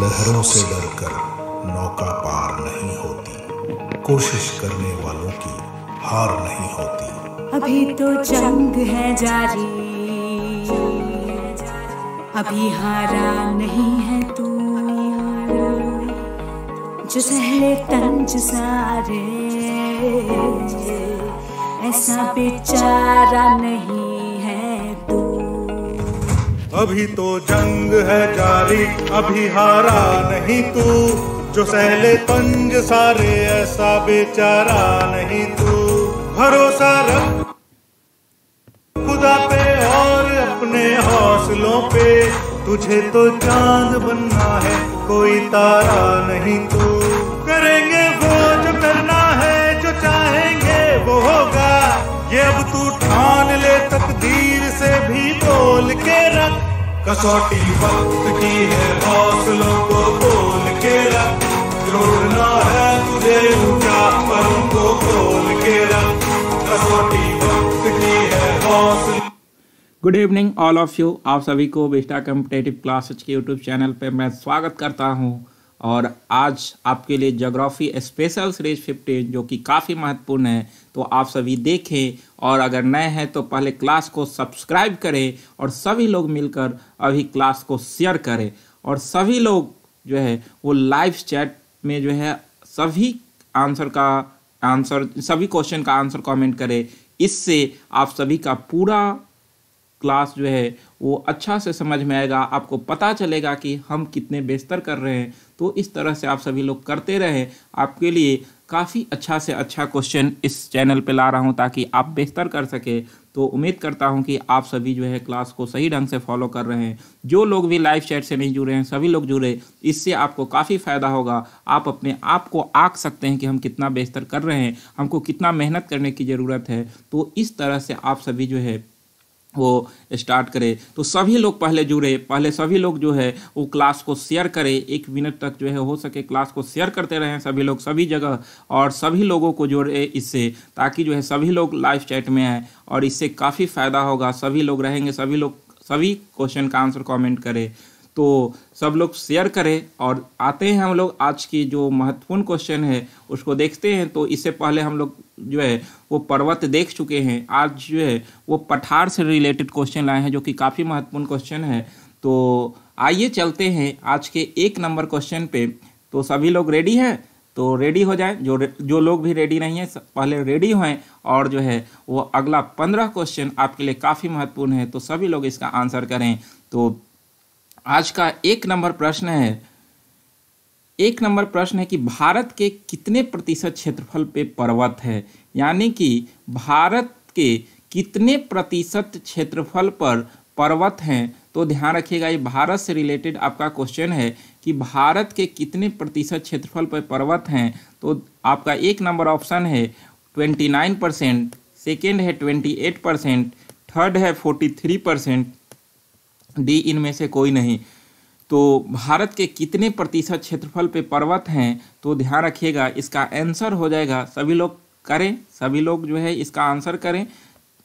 लहरों से डरकर नौका पार नहीं होती कोशिश करने वालों की हार नहीं होती अभी तो जंग है जारी अभी हारा नहीं है तू जो सहले तंज सारे ऐसा बेचारा नहीं अभी तो जंग है जारी अभी हारा नहीं तू जो सहले पंज सारे ऐसा बेचारा नहीं तू भरोसा रख खुदा पे और अपने हौसलों पे तुझे तो चांद बनना है कोई तारा नहीं तू कसौटी वक्त की है हौसलों को बोल के रख जोड़ना है तुझे ऊंचा परों को बोल के रख कसौटी वक्त की है हौसलों good evening all of you आप सभी को बिस्टा कम्पिटेटिव क्लासेज के यूट्यूब चैनल पर मैं स्वागत करता हूँ और आज आपके लिए जोग्राफ़ी स्पेशल सीरीज 15 जो कि काफ़ी महत्वपूर्ण है तो आप सभी देखें और अगर नए हैं तो पहले क्लास को सब्सक्राइब करें और सभी लोग मिलकर अभी क्लास को शेयर करें और सभी लोग जो है वो लाइव चैट में जो है सभी आंसर का आंसर सभी क्वेश्चन का आंसर कमेंट करें इससे आप सभी का पूरा क्लास जो है वो अच्छा से समझ में आएगा आपको पता चलेगा कि हम कितने बेहतर कर रहे हैं तो इस तरह से आप सभी लोग करते रहें आपके लिए काफ़ी अच्छा से अच्छा क्वेश्चन इस चैनल पे ला रहा हूँ ताकि आप बेहतर कर सके तो उम्मीद करता हूँ कि आप सभी जो है क्लास को सही ढंग से फॉलो कर रहे हैं जो लोग भी लाइव चैट से नहीं जुड़े हैं सभी लोग जुड़े इससे आपको काफ़ी फ़ायदा होगा आप अपने आप को आँख सकते हैं कि हम कितना बेहतर कर रहे हैं हमको कितना मेहनत करने की ज़रूरत है तो इस तरह से आप सभी जो है वो स्टार्ट करे तो सभी लोग पहले जुड़े पहले सभी लोग जो है वो क्लास को शेयर करें एक मिनट तक जो है हो सके क्लास को शेयर करते रहें सभी लोग सभी जगह और सभी लोगों को जोड़े इससे ताकि जो है सभी लोग लाइव चैट में आए और इससे काफ़ी फ़ायदा होगा सभी लोग रहेंगे सभी लोग सभी क्वेश्चन का आंसर कॉमेंट करें तो सब लोग शेयर करें और आते हैं हम लोग आज की जो महत्वपूर्ण क्वेश्चन है उसको देखते हैं तो इससे पहले हम लोग जो है वो पर्वत देख चुके हैं आज जो है वो पठार से रिलेटेड क्वेश्चन लाए हैं जो कि काफ़ी महत्वपूर्ण क्वेश्चन है तो आइए चलते हैं आज के एक नंबर क्वेश्चन पे तो सभी लोग रेडी हैं तो रेडी हो जाए जो जो लोग भी रेडी नहीं हैं पहले रेडी हों और जो है वो अगला पंद्रह क्वेश्चन आपके लिए काफ़ी महत्वपूर्ण है तो सभी लोग इसका आंसर करें तो आज का एक नंबर प्रश्न है एक नंबर प्रश्न है कि भारत के कितने प्रतिशत क्षेत्रफल पे पर्वत है यानी कि भारत के कितने प्रतिशत क्षेत्रफल पर पर्वत हैं तो ध्यान रखिएगा ये भारत से रिलेटेड आपका क्वेश्चन है कि भारत के कितने प्रतिशत क्षेत्रफल पर पर्वत हैं तो आपका एक नंबर ऑप्शन है ट्वेंटी नाइन परसेंट सेकेंड है ट्वेंटी एट परसेंट थर्ड है फोर्टी थ्री परसेंट डी इनमें से कोई नहीं तो भारत के कितने प्रतिशत क्षेत्रफल पे पर्वत हैं तो ध्यान रखिएगा इसका आंसर हो जाएगा सभी लोग करें सभी लोग जो है इसका आंसर करें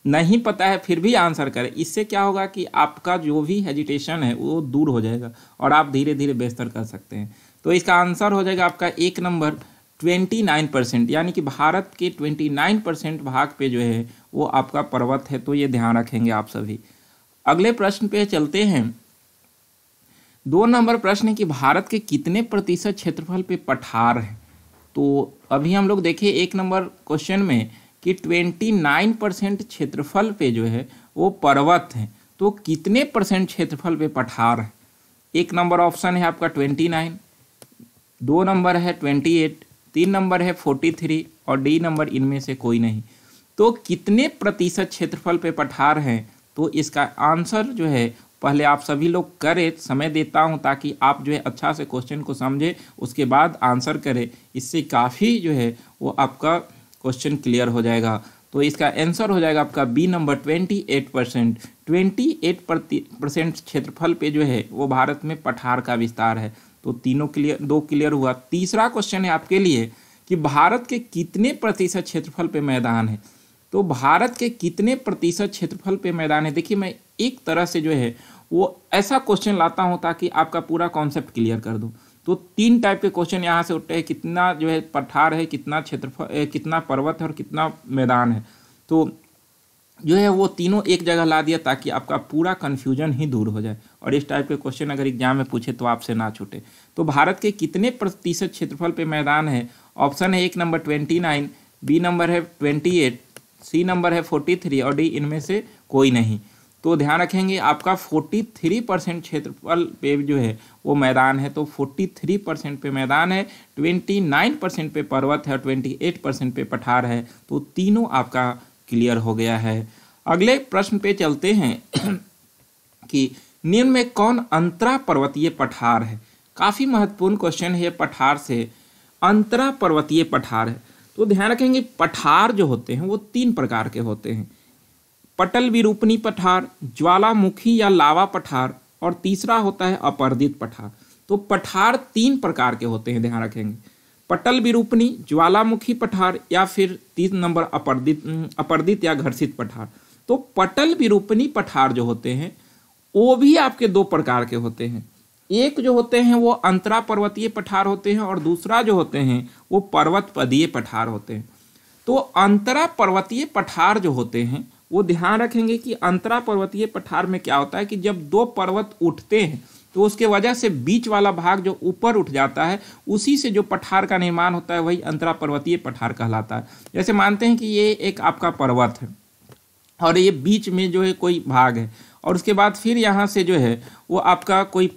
नहीं पता है फिर भी आंसर करें इससे क्या होगा कि आपका जो भी हेजिटेशन है वो दूर हो जाएगा और आप धीरे धीरे बेहतर कर सकते हैं तो इसका आंसर हो जाएगा आपका एक नंबर ट्वेंटी नाइन परसेंट यानी कि भारत के ट्वेंटी नाइन परसेंट भाग पे जो है वो आपका पर्वत है तो ये ध्यान रखेंगे आप सभी अगले प्रश्न पे चलते हैं दो नंबर प्रश्न कि भारत के कितने प्रतिशत क्षेत्रफल पे पठार है तो अभी हम लोग देखें एक नंबर क्वेश्चन में कि ट्वेंटी नाइन परसेंट क्षेत्रफल पे जो है वो पर्वत है तो कितने परसेंट क्षेत्रफल पे पठार है एक नंबर ऑप्शन है आपका ट्वेंटी नाइन दो नंबर है ट्वेंटी एट तीन नंबर है फोर्टी थ्री और डी नंबर इनमें से कोई नहीं तो कितने प्रतिशत क्षेत्रफल पे पठार हैं तो इसका आंसर जो है पहले आप सभी लोग करें समय देता हूं ताकि आप जो है अच्छा से क्वेश्चन को समझें उसके बाद आंसर करें इससे काफ़ी जो है वो आपका क्वेश्चन क्लियर हो जाएगा तो इसका आंसर हो जाएगा आपका B number twenty eight percent twenty eight percent क्षेत्रफल पे जो है वो भारत में पठार का विस्तार है तो तीनों क्लियर दो क्लियर हुआ तीसरा क्वेश्चन है आपके लिए कि भारत के कितने प्रतिशत क्षेत्रफल पे मैदान है तो भारत के कितने प्रतिशत क्षेत्रफल पे मैदान है देखिए मैं एक तरह से जो है वो ऐसा क्वेश्चन लाता हूँ ताकि आपका पूरा कॉन्सेप्ट क्लियर कर दूँ तो तीन टाइप के क्वेश्चन यहाँ से उठते हैं कितना जो है पठार है कितना क्षेत्रफल कितना पर्वत है और कितना मैदान है तो जो है वो तीनों एक जगह ला दिया ताकि आपका पूरा कन्फ्यूजन ही दूर हो जाए और इस टाइप के क्वेश्चन अगर एग्जाम में पूछे तो आपसे ना छूटे तो भारत के कितने प्रतिशत क्षेत्रफल पे मैदान है ऑप्शन है एक number twenty nine B number है ट्वेंटी एट सी नंबर है फोर्टी थ्री और डी इनमें से कोई नहीं तो ध्यान रखेंगे आपका फोर्टी थ्री परसेंट क्षेत्रफल पे जो है वो मैदान है तो फोर्टी थ्री परसेंट पे मैदान है ट्वेंटी नाइन परसेंट पे पर्वत है और ट्वेंटी एट परसेंट पे पठार है तो तीनों आपका क्लियर हो गया है अगले प्रश्न पे चलते हैं कि निम्न में कौन अंतरा पर्वतीय पठार है काफ़ी महत्वपूर्ण क्वेश्चन है पठार से अंतरा पर्वतीय पठार है तो ध्यान रखेंगे पठार जो होते हैं वो तीन प्रकार के होते हैं पटल विरूपणी पठार ज्वालामुखी या लावा पठार और तीसरा होता है अपर्दित पठार तो पठार तीन प्रकार के होते हैं ध्यान रखेंगे पटल विरूपणी ज्वालामुखी पठार या फिर तीन नंबर अपर्दित अपर्दित या घर्षित पठार तो पटल विरूपणी पठार जो होते हैं वो भी आपके दो प्रकार के होते हैं एक जो होते हैं वो अंतरा पर्वतीय पठार होते हैं और दूसरा जो होते हैं वो पर्वत पदीय पठार होते हैं तो अंतरा पर्वतीय पठार जो होते हैं वो ध्यान रखेंगे कि अंतरा पर्वतीय पठार में क्या होता है कि जब दो पर्वत उठते हैं तो उसके वजह से बीच वाला भाग जो ऊपर उठ जाता है उसी से जो पठार का निर्माण होता है वही अंतरा पर्वतीय पठार कहलाता है जैसे मानते हैं कि ये एक आपका पर्वत है और ये बीच में जो है कोई भाग है और उसके बाद फिर यहाँ से जो है वो आपका कोई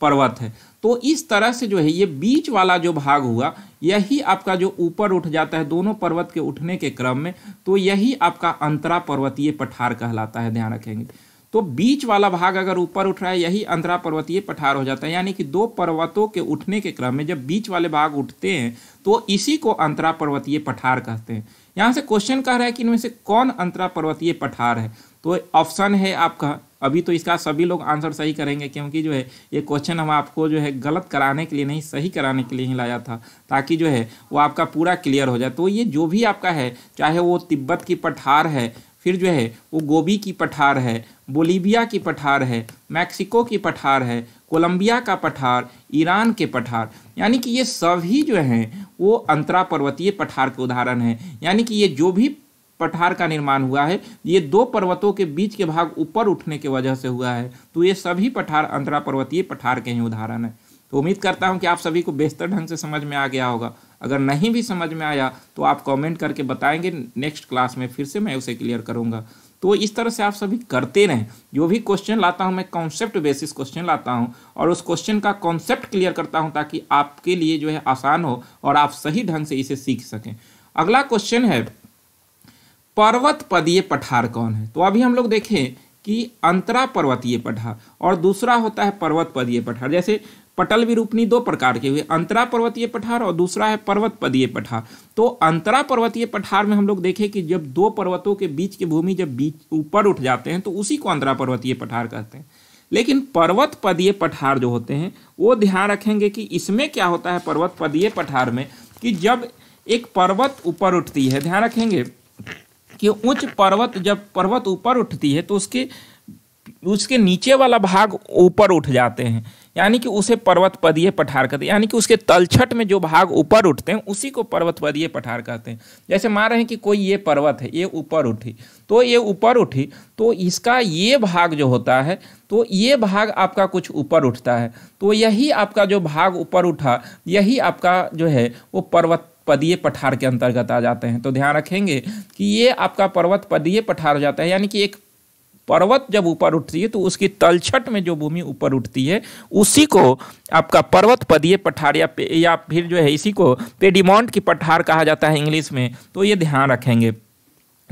पर्वत है तो इस तरह से जो है ये बीच वाला जो भाग हुआ यही आपका जो ऊपर उठ जाता है दोनों पर्वत के उठने के क्रम में तो यही आपका अंतरा पर्वतीय पठार कहलाता है ध्यान रखेंगे तो बीच वाला भाग अगर ऊपर उठ रहा है यही अंतरा पर्वतीय पठार हो जाता है यानी कि दो पर्वतों के उठने के क्रम में जब बीच वाले भाग उठते हैं तो इसी को अंतरा पर्वतीय पठार कहते हैं यहाँ से क्वेश्चन कह रहा है कि इनमें से कौन अंतरा पर्वतीय पठार है तो ऑप्शन है आपका अभी तो इसका सभी लोग आंसर सही करेंगे क्योंकि जो है ये क्वेश्चन हम आपको जो है गलत कराने के लिए नहीं सही कराने के लिए ही लाया था ताकि जो है वो आपका पूरा क्लियर हो जाए तो ये जो भी आपका है चाहे वो तिब्बत की पठार है फिर जो है वो गोभी की पठार है बोलीबिया की पठार है मैक्सिको की पठार है कोलंबिया का पठार ईरान के पठार यानी कि ये सभी जो हैं वो अंतरा पर्वतीय पठार के उदाहरण हैं यानी कि ये जो भी पठार का निर्माण हुआ है ये दो पर्वतों के बीच के भाग ऊपर उठने की वजह से हुआ है तो ये सभी पठार अंतरा पर्वतीय पठार के ही उदाहरण हैं तो उम्मीद करता हूँ कि आप सभी को बेहतर ढंग से समझ में आ गया होगा अगर नहीं भी समझ में आया तो आप कमेंट करके बताएंगे नेक्स्ट क्लास में फिर से मैं उसे क्लियर करूंगा तो इस तरह से आप सभी करते रहें जो भी क्वेश्चन लाता हूँ मैं कॉन्सेप्ट बेसिस क्वेश्चन लाता हूँ और उस क्वेश्चन का कॉन्सेप्ट क्लियर करता हूँ ताकि आपके लिए जो है आसान हो और आप सही ढंग से इसे सीख सकें अगला क्वेश्चन है पर्वत पदीय पठार कौन है तो अभी हम लोग देखें कि अंतरा पर्वतीय पठार और दूसरा होता है पर्वत पदीय पठार जैसे पटल विरूपणी दो प्रकार के हुए अंतरा पर्वतीय पठार और दूसरा है पर्वत पदीय पठार तो अंतरा पर्वतीय पठार में हम लोग देखें कि जब दो पर्वतों के बीच की भूमि जब बीच ऊपर उठ जाते हैं तो उसी को अंतरा पर्वतीय पठार कहते हैं लेकिन पर्वत पदीय पठार जो होते हैं वो ध्यान रखेंगे कि इसमें क्या होता है पर्वत पदीय पठार में कि जब एक पर्वत ऊपर उठती है ध्यान रखेंगे कि उच्च पर्वत जब पर्वत ऊपर उठती है तो उसके उसके नीचे वाला भाग ऊपर उठ जाते हैं यानी कि उसे पर्वत पदीय पठार कहते हैं यानी कि उसके तलछट में जो भाग ऊपर उठते हैं उसी को पर्वत पदीय पठार कहते हैं जैसे मान रहे हैं कि कोई ये पर्वत है ये ऊपर उठी तो ये ऊपर उठी तो इसका ये भाग जो होता है तो ये भाग आपका कुछ ऊपर उठता है तो यही आपका जो भाग ऊपर उठा यही आपका जो है वो पर्वत पदीय पठार के अंतर्गत आ जाते हैं तो ध्यान रखेंगे कि ये आपका पर्वत पदीय पठार हो जाता है यानी कि एक पर्वत जब ऊपर उठती है तो उसकी तलछट में जो भूमि ऊपर उठती है उसी को आपका पर्वत पदीय पठार या या फिर जो है इसी को पेडिमोंट की पठार कहा जाता है इंग्लिश में तो ये ध्यान रखेंगे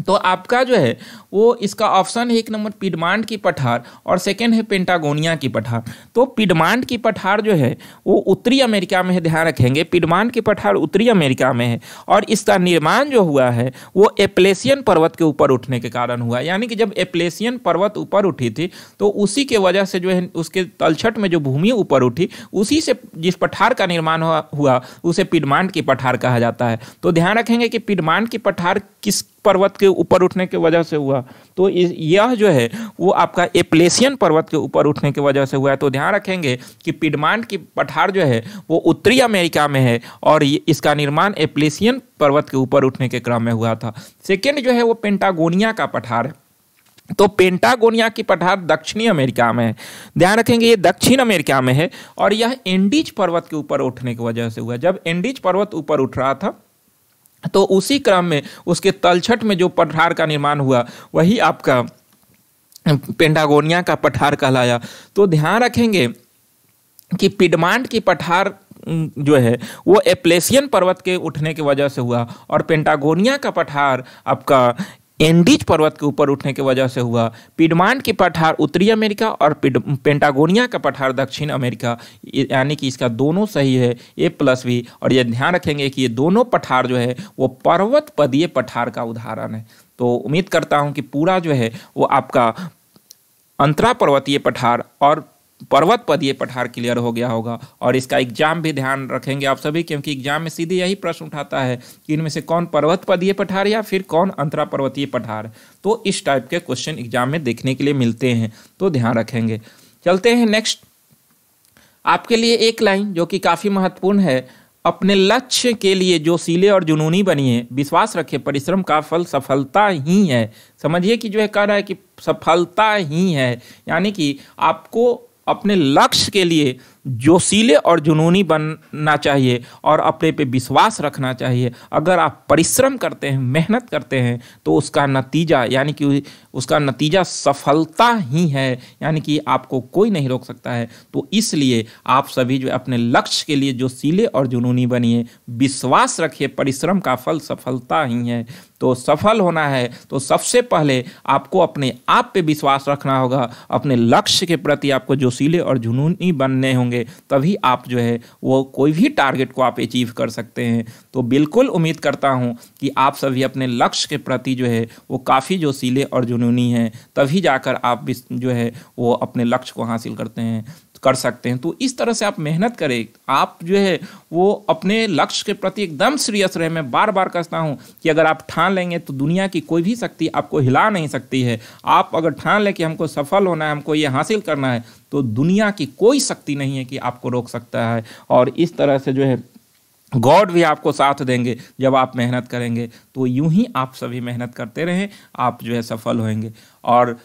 तो आपका जो है वो इसका ऑप्शन है एक नंबर पिडमांड की पठार और सेकंड है पेंटागोनिया की पठार तो पिडमांड की पठार जो है वो उत्तरी अमेरिका में है ध्यान रखेंगे पिडमांड की पठार उत्तरी अमेरिका में है और इसका निर्माण जो हुआ है वो एप्लेसियन पर्वत के ऊपर उठने के कारण हुआ यानी कि जब एप्लेसियन पर्वत ऊपर उठी थी तो उसी के वजह से जो है उसके तलछट में जो भूमि ऊपर उठी उसी से जिस पठार का निर्माण हुआ उसे पिडमांड की पठार कहा जाता है तो ध्यान रखेंगे कि पिडमांड की पठार किस पर्वत के ऊपर उठने की वजह से हुआ तो यह जो है वो आपका एप्लेसियन पर्वत के ऊपर उठने की वजह से हुआ है तो ध्यान रखेंगे कि पिडमांड की पठार जो है वो उत्तरी अमेरिका में है और इसका निर्माण एप्लेसियन पर्वत के ऊपर उठने के क्रम में हुआ था सेकेंड जो है वो पेंटागोनिया का पठार है तो पेंटागोनिया की पठार दक्षिणी अमेरिका में है ध्यान रखेंगे ये दक्षिण अमेरिका में है और यह एंडीज पर्वत के ऊपर उठने की वजह से हुआ जब एंडीज पर्वत ऊपर उठ रहा था तो उसी क्रम में उसके तलछट में जो पठार का निर्माण हुआ वही आपका पेंडागोनिया का पठार कहलाया तो ध्यान रखेंगे कि पिडमांड की पठार जो है वो एप्लेसियन पर्वत के उठने की वजह से हुआ और पेंटागोनिया का पठार आपका एंडीज पर्वत के ऊपर उठने की वजह से हुआ पिडमांड की पठार उत्तरी अमेरिका और पेंटागोनिया का पठार दक्षिण अमेरिका यानी कि इसका दोनों सही है ए प्लस भी और ये ध्यान रखेंगे कि ये दोनों पठार जो है वो पर्वत पदीय पठार का उदाहरण है तो उम्मीद करता हूँ कि पूरा जो है वो आपका अंतरा पर्वतीय पठार और पर्वत पद ये पठार क्लियर हो गया होगा और इसका एग्जाम भी ध्यान रखेंगे आप सभी क्योंकि एग्जाम में सीधे यही प्रश्न उठाता है कि इनमें से कौन पर्वत पदीय पठार या फिर कौन अंतरा पर्वतीय पठार तो इस टाइप के क्वेश्चन एग्जाम में देखने के लिए मिलते हैं तो ध्यान रखेंगे चलते हैं नेक्स्ट आपके लिए एक लाइन जो कि काफ़ी महत्वपूर्ण है अपने लक्ष्य के लिए जो सीले और जुनूनी बनिए विश्वास रखिए परिश्रम का फल सफलता ही है समझिए कि जो है कह रहा है कि सफलता ही है यानी कि आपको अपने लक्ष्य के लिए जोशीले और जुनूनी बनना चाहिए और अपने पे विश्वास रखना चाहिए अगर आप परिश्रम करते हैं मेहनत करते हैं तो उसका नतीजा यानी कि उसका नतीजा सफलता ही है यानी कि आपको कोई नहीं रोक सकता है तो इसलिए आप सभी जो अपने लक्ष्य के लिए जोशीले और जुनूनी बनिए विश्वास रखिए परिश्रम का फल सफलता ही है तो सफल होना है तो सबसे पहले आपको अपने आप पे विश्वास रखना होगा अपने लक्ष्य के प्रति आपको जोशीले और जुनूनी बनने होंगे करेंगे तभी आप जो है वो कोई भी टारगेट को आप अचीव कर सकते हैं तो बिल्कुल उम्मीद करता हूँ कि आप सभी अपने लक्ष्य के प्रति जो है वो काफ़ी जोशीले और जुनूनी हैं तभी जाकर आप जो है वो अपने लक्ष्य को हासिल करते हैं कर सकते हैं तो इस तरह से आप मेहनत करें आप जो है वो अपने लक्ष्य के प्रति एकदम सीरियस रहे मैं बार बार कहता हूँ कि अगर आप ठान लेंगे तो दुनिया की कोई भी शक्ति आपको हिला नहीं सकती है आप अगर ठान लें कि हमको सफल होना है हमको ये हासिल करना है तो दुनिया की कोई शक्ति नहीं है कि आपको रोक सकता है और इस तरह से जो है गॉड भी आपको साथ देंगे जब आप मेहनत करेंगे तो यूं ही आप सभी मेहनत करते रहें आप जो है सफल होंगे और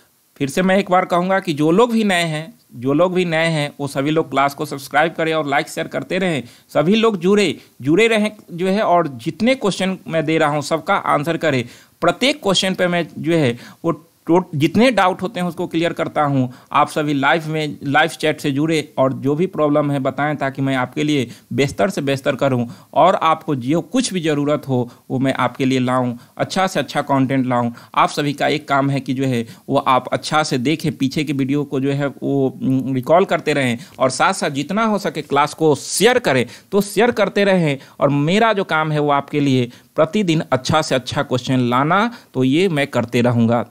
फिर से मैं एक बार कहूँगा कि जो लोग भी नए हैं जो लोग भी नए हैं वो सभी लोग क्लास को सब्सक्राइब करें और लाइक शेयर करते रहें सभी लोग जुड़े जुड़े रहें जो है और जितने क्वेश्चन मैं दे रहा हूँ सबका आंसर करें प्रत्येक क्वेश्चन पे मैं जो है वो तो जितने डाउट होते हैं उसको क्लियर करता हूँ आप सभी लाइव में लाइव चैट से जुड़े और जो भी प्रॉब्लम है बताएं ताकि मैं आपके लिए बेहतर से बेहतर करूँ और आपको जो कुछ भी ज़रूरत हो वो मैं आपके लिए लाऊँ अच्छा से अच्छा कंटेंट लाऊँ आप सभी का एक काम है कि जो है वो आप अच्छा से देखें पीछे की वीडियो को जो है वो रिकॉल करते रहें और साथ साथ जितना हो सके क्लास को शेयर करें तो शेयर करते रहें और मेरा जो काम है वो आपके लिए प्रतिदिन अच्छा से अच्छा क्वेश्चन लाना तो ये मैं करते रहूँगा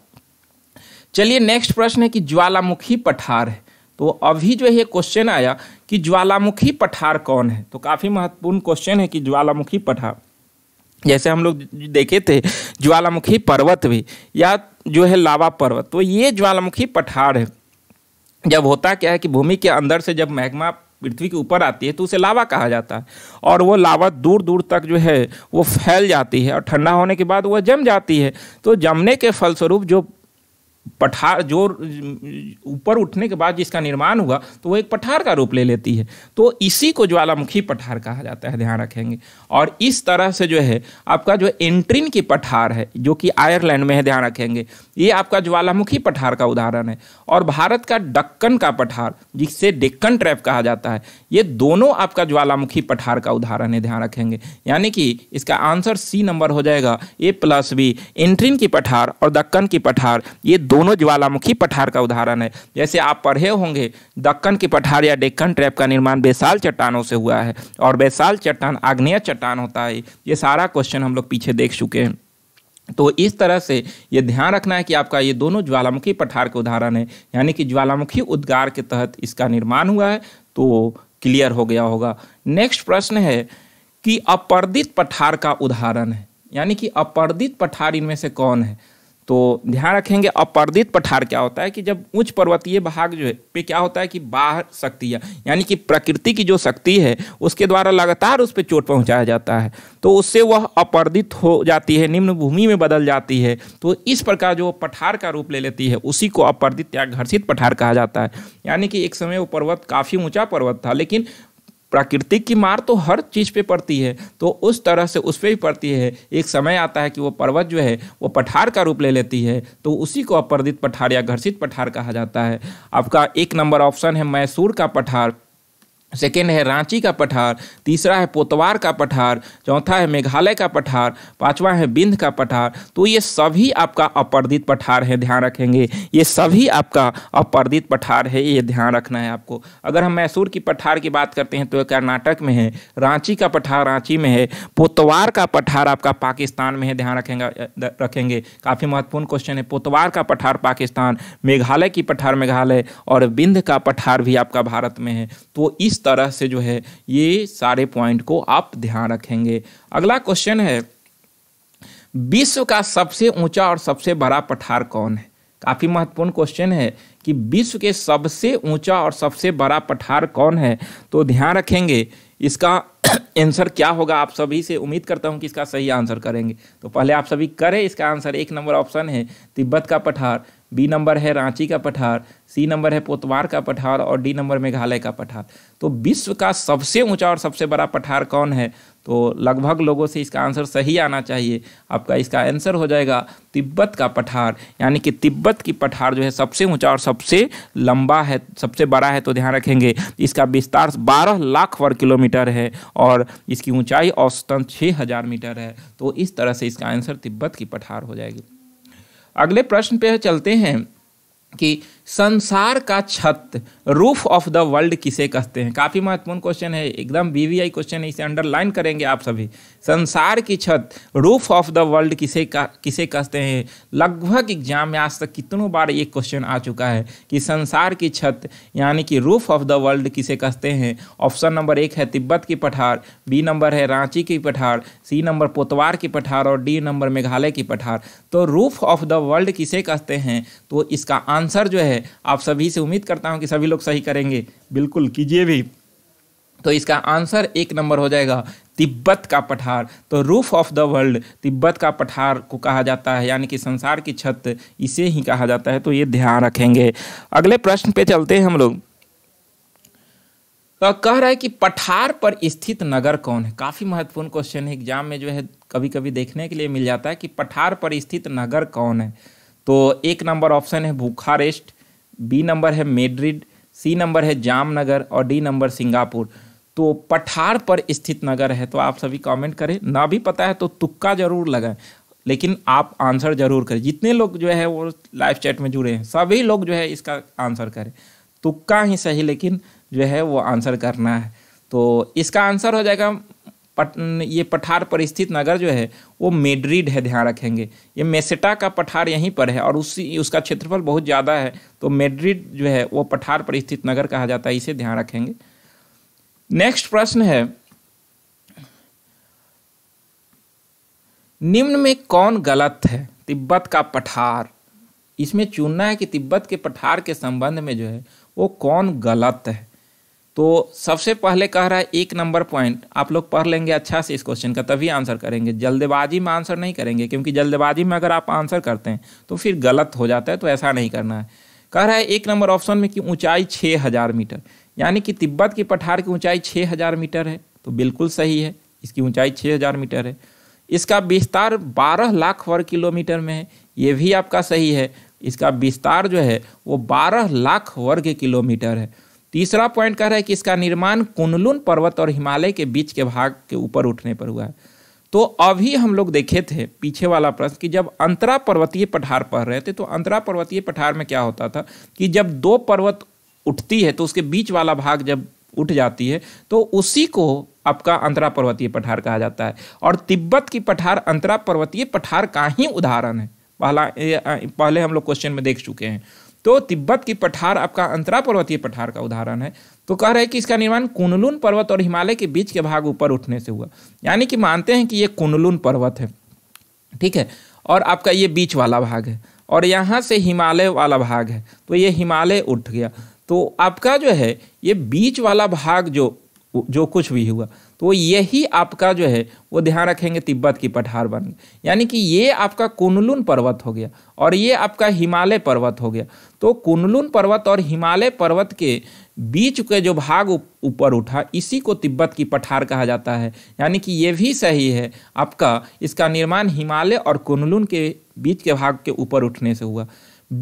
चलिए नेक्स्ट प्रश्न है कि ज्वालामुखी पठार है तो अभी जो है क्वेश्चन आया कि ज्वालामुखी पठार कौन है तो काफ़ी महत्वपूर्ण क्वेश्चन है कि ज्वालामुखी पठार जैसे हम लोग देखे थे ज्वालामुखी पर्वत भी या जो है लावा पर्वत तो ये ज्वालामुखी पठार है जब होता क्या है कि भूमि के अंदर से जब मैग्मा पृथ्वी के ऊपर आती है तो उसे लावा कहा जाता है और वो लावा दूर दूर तक जो है वो फैल जाती है और ठंडा होने के बाद वह जम जाती है तो जमने के फलस्वरूप जो पठार जो ऊपर उठने के बाद जिसका निर्माण हुआ तो वो एक पठार का रूप ले लेती है तो इसी को ज्वालामुखी पठार कहा जाता है ध्यान रखेंगे और इस तरह से जो है आपका जो एंट्रिन की पठार है जो कि आयरलैंड में है ध्यान रखेंगे ये आपका ज्वालामुखी पठार का उदाहरण है और भारत का डक्कन का पठार जिसे डेक्कन ट्रैप कहा जाता है ये दोनों आपका ज्वालामुखी पठार का उदाहरण है ध्यान रखेंगे यानी कि इसका आंसर सी नंबर हो जाएगा ए प्लस बी एंट्रिन की पठार और दक्कन की पठार ये दोनों ज्वालामुखी पठार का उदाहरण है जैसे आप पढ़े होंगे दक्कन की पठार या डेक्कन ट्रैप का निर्माण बेसाल चट्टानों से हुआ है और बेसाल चट्टान आग्नेय चट्टान होता है ये सारा क्वेश्चन हम लोग पीछे देख चुके हैं तो इस तरह से ये ध्यान रखना है कि आपका ये दोनों ज्वालामुखी पठार के उदाहरण है यानी कि ज्वालामुखी उद्गार के तहत इसका निर्माण हुआ है तो क्लियर हो गया होगा नेक्स्ट प्रश्न है कि अपर्दित पठार का उदाहरण है यानी कि अपर्दित पठार इनमें से कौन है तो ध्यान रखेंगे अपर्दित पठार क्या होता है कि जब उच्च पर्वतीय भाग जो है पे क्या होता है कि बाहर शक्ति यानी कि प्रकृति की जो शक्ति है उसके द्वारा लगातार उस पर चोट पहुंचाया जाता है तो उससे वह अपर्दित हो जाती है निम्न भूमि में बदल जाती है तो इस प्रकार जो पठार का रूप ले लेती है उसी को अपर्दित या घर्षित पठार कहा जाता है यानी कि एक समय वो पर्वत काफ़ी ऊँचा पर्वत था लेकिन प्राकृतिक की मार तो हर चीज़ पे पड़ती है तो उस तरह से उस पर भी पड़ती है एक समय आता है कि वो पर्वत जो है वो पठार का रूप ले लेती है तो उसी को अपर्दित पठार या घर्षित पठार कहा जाता है आपका एक नंबर ऑप्शन है मैसूर का पठार सेकेंड है रांची का पठार तीसरा है पोतवार का पठार चौथा है मेघालय का पठार पांचवा है बिंद का पठार तो ये सभी आपका अपर्दित पठार है ध्यान रखेंगे ये सभी आपका अपर्दित पठार है ये ध्यान रखना है आपको अगर हम मैसूर की पठार की बात करते हैं तो ये कर्नाटक में है रांची का पठार रांची में है पोतवार का पठार आपका पाकिस्तान में है ध्यान रखेंगे रखेंगे काफ़ी महत्वपूर्ण क्वेश्चन है पोतवार का पठार पाकिस्तान मेघालय की पठार मेघालय और बिंद का पठार भी आपका भारत में है तो इस तरह से जो है ये सारे पॉइंट को आप ध्यान रखेंगे अगला क्वेश्चन है विश्व का सबसे ऊंचा और सबसे बड़ा पठार कौन है काफ़ी महत्वपूर्ण क्वेश्चन है कि विश्व के सबसे ऊंचा और सबसे बड़ा पठार कौन है तो ध्यान रखेंगे इसका आंसर क्या होगा आप सभी से उम्मीद करता हूं कि इसका सही आंसर करेंगे तो पहले आप सभी करें इसका आंसर एक नंबर ऑप्शन है तिब्बत का पठार बी नंबर है रांची का पठार सी नंबर है पोतवार का पठार और डी नंबर मेघालय का पठार तो विश्व का सबसे ऊंचा और सबसे बड़ा पठार कौन है तो लगभग लोगों से इसका आंसर सही आना चाहिए आपका इसका आंसर हो जाएगा तिब्बत का पठार यानी कि तिब्बत की पठार जो है सबसे ऊंचा और सबसे लंबा है सबसे बड़ा है तो ध्यान रखेंगे इसका विस्तार 12 लाख वर्ग किलोमीटर है और इसकी ऊंचाई औसतन 6000 मीटर है तो इस तरह से इसका आंसर तिब्बत की पठार हो जाएगी अगले प्रश्न पे चलते हैं कि संसार का छत रूफ ऑफ द वर्ल्ड किसे कहते हैं काफ़ी महत्वपूर्ण क्वेश्चन है एकदम आई क्वेश्चन है इसे अंडरलाइन करेंगे आप सभी संसार की छत रूफ ऑफ द वर्ल्ड किसे का किसे कहते हैं लगभग एग्जाम में आज तक कितनों बार ये क्वेश्चन आ चुका है कि संसार की छत यानी कि रूफ ऑफ द वर्ल्ड किसे कहते हैं ऑप्शन नंबर एक है तिब्बत की पठार बी नंबर है रांची की पठार सी नंबर पोतवार की पठार और डी नंबर मेघालय की पठार तो रूफ ऑफ द वर्ल्ड किसे कहते हैं तो इसका आंसर जो है आप सभी से उम्मीद करता हूँ कि सभी लोग सही करेंगे बिल्कुल कीजिए भी तो इसका आंसर एक नंबर हो जाएगा तिब्बत का पठार तो roof of the world Tibet का पठार को कहा जाता है यानी कि संसार की छत इसे ही कहा जाता है तो ये ध्यान रखेंगे अगले प्रश्न पे चलते हैं हम लोग तो कह रहा है कि पठार पर स्थित नगर कौन है काफ़ी महत्वपूर्ण क्वेश्चन है एग्जाम में जो है कभी कभी देखने के लिए मिल जाता है कि पठार पर स्थित नगर कौन है तो एक नंबर ऑप्शन है बुखारेस्ट बी नंबर है मेड्रिड सी नंबर है जामनगर और डी नंबर सिंगापुर तो पठार पर स्थित नगर है तो आप सभी कमेंट करें ना भी पता है तो तुक्का जरूर लगाएं लेकिन आप आंसर जरूर करें जितने लोग जो है वो लाइव चैट में जुड़े हैं सभी लोग जो है इसका आंसर करें तुक्का ही सही लेकिन जो है वो आंसर करना है तो इसका आंसर हो जाएगा पट ये पठार पर स्थित नगर जो है वो मेड्रिड है ध्यान रखेंगे ये मेसेटा का पठार यहीं पर है और उसी उसका क्षेत्रफल बहुत ज़्यादा है तो मेड्रिड जो है वो पठार पर स्थित नगर कहा जाता है इसे ध्यान रखेंगे नेक्स्ट प्रश्न है निम्न में कौन गलत है तिब्बत का पठार इसमें चुनना है कि तिब्बत के पठार के संबंध में जो है वो कौन गलत है तो सबसे पहले कह रहा है एक नंबर पॉइंट आप लोग पढ़ लेंगे अच्छा से इस क्वेश्चन का तभी आंसर करेंगे जल्दबाजी में आंसर नहीं करेंगे क्योंकि जल्दबाजी में अगर आप आंसर करते हैं तो फिर गलत हो जाता है तो ऐसा नहीं करना है कह रहा है एक नंबर ऑप्शन में कि ऊंचाई छः हज़ार मीटर यानी कि तिब्बत की पठार की ऊंचाई छः हज़ार मीटर है तो बिल्कुल सही है इसकी ऊंचाई छः हज़ार मीटर है इसका विस्तार बारह लाख वर्ग किलोमीटर में है ये भी आपका सही है इसका विस्तार जो है वो बारह लाख वर्ग किलोमीटर है तीसरा पॉइंट कह रहा है कि इसका निर्माण कुनलुन पर्वत और हिमालय के बीच के भाग के ऊपर उठने पर हुआ है तो अभी हम लोग देखे थे पीछे वाला प्रश्न कि जब अंतरा पर्वतीय पठार पढ़ रहे थे तो अंतरा पर्वतीय पठार में क्या होता था कि जब दो पर्वत उठती है तो उसके बीच वाला भाग जब उठ जाती है तो उसी को आपका अंतरा पर्वतीय पठार कहा जाता है और तिब्बत की पठार अंतरा पर्वतीय पठार का ही उदाहरण है पहला पहले हम लोग क्वेश्चन में देख चुके हैं तो तिब्बत की पठार आपका अंतरा पर्वतीय पठार का उदाहरण है तो कह रहे हैं कि इसका निर्माण कुंडलून पर्वत और हिमालय के बीच के भाग ऊपर उठने से हुआ यानी कि मानते हैं कि ये कुंडलून पर्वत है ठीक है और आपका ये बीच वाला भाग है और यहाँ से हिमालय वाला भाग है तो ये हिमालय उठ गया तो आपका जो है ये बीच वाला भाग जो जो कुछ भी हुआ तो यही आपका जो है वो ध्यान रखेंगे तिब्बत की पठार बन गई यानी कि ये आपका कुनलुन पर्वत हो गया और ये आपका हिमालय पर्वत हो गया तो कुनलुन पर्वत और हिमालय पर्वत के बीच के जो भाग ऊपर उठा इसी को तिब्बत की पठार कहा जाता है यानी कि ये भी सही है आपका इसका निर्माण हिमालय और कुनलुन के बीच के भाग के ऊपर उठने से हुआ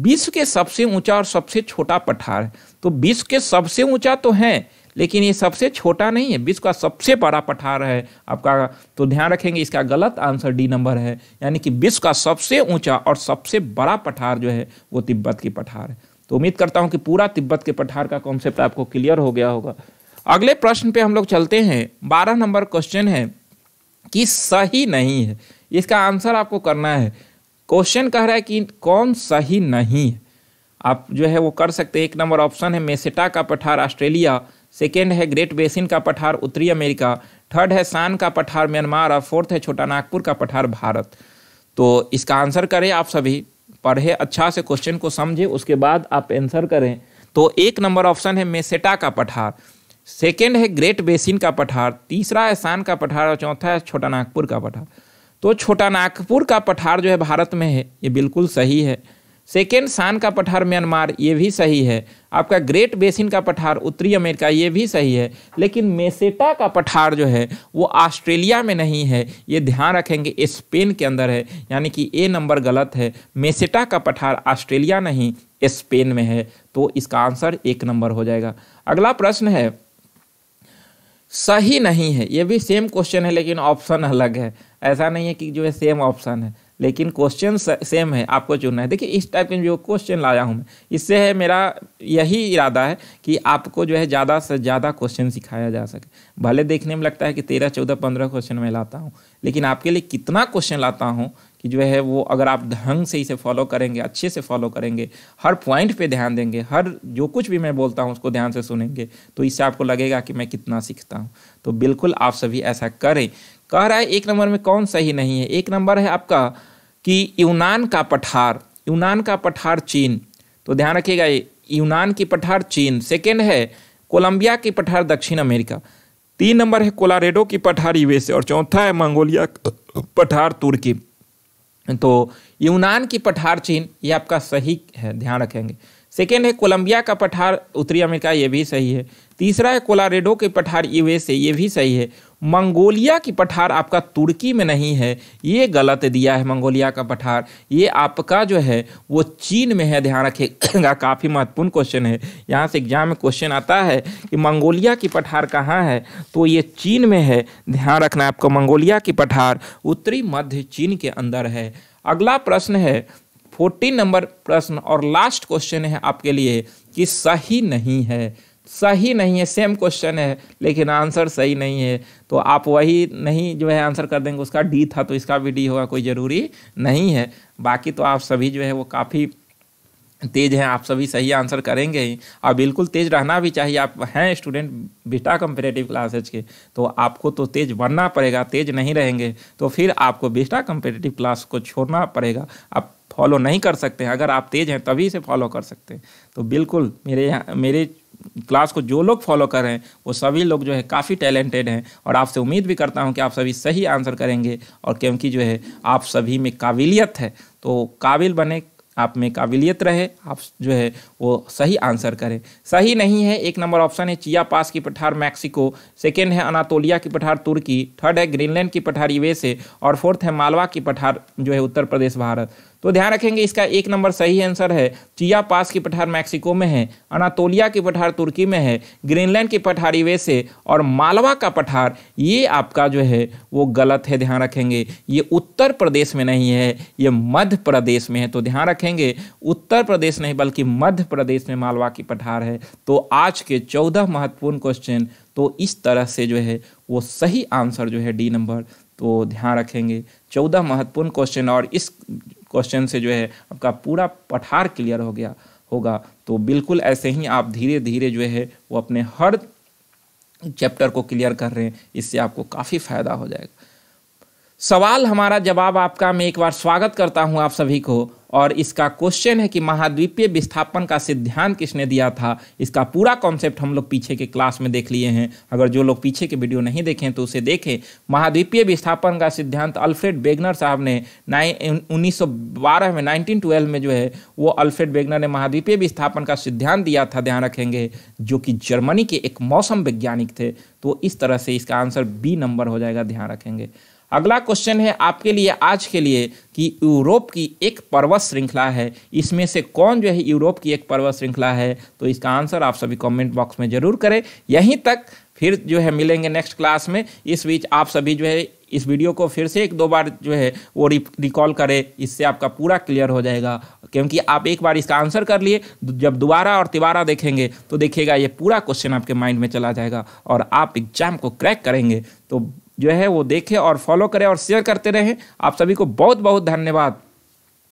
विश्व के सबसे ऊंचा और सबसे छोटा पठार तो विश्व के सबसे ऊंचा तो हैं लेकिन ये सबसे छोटा नहीं है विश्व का सबसे बड़ा पठार है आपका तो ध्यान रखेंगे इसका गलत आंसर डी नंबर है यानी कि विश्व का सबसे ऊंचा और सबसे बड़ा पठार जो है वो तिब्बत की पठार है तो उम्मीद करता हूँ कि पूरा तिब्बत के पठार का कॉन्सेप्ट आपको क्लियर हो गया होगा अगले प्रश्न पे हम लोग चलते हैं बारह नंबर क्वेश्चन है कि सही नहीं है इसका आंसर आपको करना है क्वेश्चन कह रहा है कि कौन सही नहीं है आप जो है वो कर सकते हैं एक नंबर ऑप्शन है मेसेटा का पठार ऑस्ट्रेलिया सेकेंड है ग्रेट बेसिन का पठार उत्तरी अमेरिका थर्ड है शान का पठार म्यांमार और फोर्थ है छोटा नागपुर का पठार भारत तो इसका आंसर करें आप सभी पढ़े अच्छा से क्वेश्चन को समझे उसके बाद आप आंसर करें तो एक नंबर ऑप्शन है मेसेटा का पठार सेकेंड है ग्रेट बेसिन का पठार तीसरा है शान का पठार और चौथा है छोटा नागपुर का पठार तो छोटा नागपुर का पठार जो है भारत में है ये बिल्कुल सही है सेकेंड शान का पठार म्यांमार ये भी सही है आपका ग्रेट बेसिन का पठार उत्तरी अमेरिका ये भी सही है लेकिन मेसेटा का पठार जो है वो ऑस्ट्रेलिया में नहीं है ये ध्यान रखेंगे स्पेन के अंदर है यानी कि ए नंबर गलत है मेसेटा का पठार ऑस्ट्रेलिया नहीं स्पेन में है तो इसका आंसर एक नंबर हो जाएगा अगला प्रश्न है सही नहीं है ये भी सेम क्वेश्चन है लेकिन ऑप्शन अलग है ऐसा नहीं है कि जो है सेम ऑप्शन है लेकिन क्वेश्चन सेम है आपको चुनना है देखिए इस टाइप के जो क्वेश्चन लाया हूँ मैं इससे है मेरा यही इरादा है कि आपको जो है ज़्यादा से ज़्यादा क्वेश्चन सिखाया जा सके भले देखने में लगता है कि तेरह चौदह पंद्रह क्वेश्चन मैं लाता हूँ लेकिन आपके लिए कितना क्वेश्चन लाता हूँ कि जो है वो अगर आप ढंग से इसे फॉलो करेंगे अच्छे से फॉलो करेंगे हर पॉइंट पे ध्यान देंगे हर जो कुछ भी मैं बोलता हूँ उसको ध्यान से सुनेंगे तो इससे आपको लगेगा कि मैं कितना सीखता हूँ तो बिल्कुल आप सभी ऐसा करें कह रहा है एक नंबर में कौन सही नहीं है एक नंबर है आपका कि यूनान का पठार यूनान का पठार चीन तो ध्यान रखिएगा ये यूनान की पठार चीन सेकेंड है कोलंबिया की पठार दक्षिण अमेरिका तीन नंबर है कोलारेडो की पठार यूएसए और चौथा है मंगोलिया पठार तुर्की तो यूनान की पठार चीन ये आपका सही है ध्यान रखेंगे सेकेंड है कोलंबिया का पठार उत्तरी अमेरिका ये भी सही है तीसरा है कोलारेडो के पठार यूएसए ये भी सही है मंगोलिया की पठार आपका तुर्की में नहीं है ये गलत दिया है मंगोलिया का पठार ये आपका जो है वो चीन में है ध्यान रखिएगा काफ़ी महत्वपूर्ण क्वेश्चन है यहाँ से एग्जाम में क्वेश्चन आता है कि मंगोलिया की पठार कहाँ है तो ये चीन में है ध्यान रखना है आपको मंगोलिया की पठार उत्तरी मध्य चीन के अंदर है अगला प्रश्न है फोर्टीन नंबर प्रश्न और लास्ट क्वेश्चन है आपके लिए कि सही नहीं है सही नहीं है सेम क्वेश्चन है लेकिन आंसर सही नहीं है तो आप वही नहीं जो है आंसर कर देंगे उसका डी था तो इसका भी डी होगा कोई ज़रूरी नहीं है बाकी तो आप सभी जो है वो काफ़ी तेज हैं आप सभी सही आंसर करेंगे ही और बिल्कुल तेज रहना भी चाहिए आप हैं स्टूडेंट बिटा कंपेरेटिव क्लासेज के तो आपको तो तेज बनना पड़ेगा तेज नहीं रहेंगे तो फिर आपको बिटा कंपेरेटिव क्लास को छोड़ना पड़ेगा आप फॉलो नहीं कर सकते हैं अगर आप तेज हैं तभी से फॉलो कर सकते हैं तो बिल्कुल मेरे यहाँ मेरे क्लास को जो लोग फॉलो कर रहे हैं वो सभी लोग जो है काफ़ी टैलेंटेड हैं और आपसे उम्मीद भी करता हूँ कि आप सभी सही आंसर करेंगे और क्योंकि जो है आप सभी में काबिलियत है तो काबिल बने आप में काबिलियत रहे आप जो है वो सही आंसर करें सही नहीं है एक नंबर ऑप्शन है चिया पास की पठार मैक्सिको सेकेंड है अनातोलिया की पठार तुर्की थर्ड है ग्रीनलैंड की पठार यूएसए और फोर्थ है मालवा की पठार जो है उत्तर प्रदेश भारत तो ध्यान रखेंगे इसका एक नंबर सही आंसर है चिया पास की पठार मैक्सिको में है अनातोलिया की पठार तुर्की में है ग्रीनलैंड की पठार वैसे और मालवा का पठार ये आपका जो है वो गलत है ध्यान रखेंगे ये उत्तर प्रदेश में नहीं है ये मध्य प्रदेश में है तो ध्यान रखेंगे उत्तर प्रदेश नहीं बल्कि मध्य प्रदेश में मालवा की पठार है तो आज के चौदह महत्वपूर्ण क्वेश्चन तो इस तरह से जो है वो सही आंसर जो है डी नंबर तो ध्यान रखेंगे चौदह महत्वपूर्ण क्वेश्चन और इस क्वेश्चन से जो है आपका पूरा पठार क्लियर हो गया होगा तो बिल्कुल ऐसे ही आप धीरे धीरे जो है वो अपने हर चैप्टर को क्लियर कर रहे हैं इससे आपको काफ़ी फायदा हो जाएगा सवाल हमारा जवाब आपका मैं एक बार स्वागत करता हूं आप सभी को और इसका क्वेश्चन है कि महाद्वीपीय विस्थापन का सिद्धांत किसने दिया था इसका पूरा कॉन्सेप्ट हम लोग पीछे के क्लास में देख लिए हैं अगर जो लोग पीछे के वीडियो नहीं देखें तो उसे देखें महाद्वीपीय विस्थापन का सिद्धांत अल्फ्रेड बेगनर साहब ने नाइन उन्नीस में नाइनटीन में जो है वो अल्फ्रेड बेगनर ने महाद्वीपीय विस्थापन का सिद्धांत दिया था ध्यान रखेंगे जो कि जर्मनी के एक मौसम वैज्ञानिक थे तो इस तरह से इसका आंसर बी नंबर हो जाएगा ध्यान रखेंगे अगला क्वेश्चन है आपके लिए आज के लिए कि यूरोप की एक पर्वत श्रृंखला है इसमें से कौन जो है यूरोप की एक पर्वत श्रृंखला है तो इसका आंसर आप सभी कमेंट बॉक्स में ज़रूर करें यहीं तक फिर जो है मिलेंगे नेक्स्ट क्लास में इस बीच आप सभी जो है इस वीडियो को फिर से एक दो बार जो है वो रिकॉल करें इससे आपका पूरा क्लियर हो जाएगा क्योंकि आप एक बार इसका आंसर कर लिए जब दोबारा और तिबारा देखेंगे तो देखिएगा ये पूरा क्वेश्चन आपके माइंड में चला जाएगा और आप एग्जाम को क्रैक करेंगे तो जो है वो देखें और फॉलो करें और शेयर करते रहें आप सभी को बहुत बहुत धन्यवाद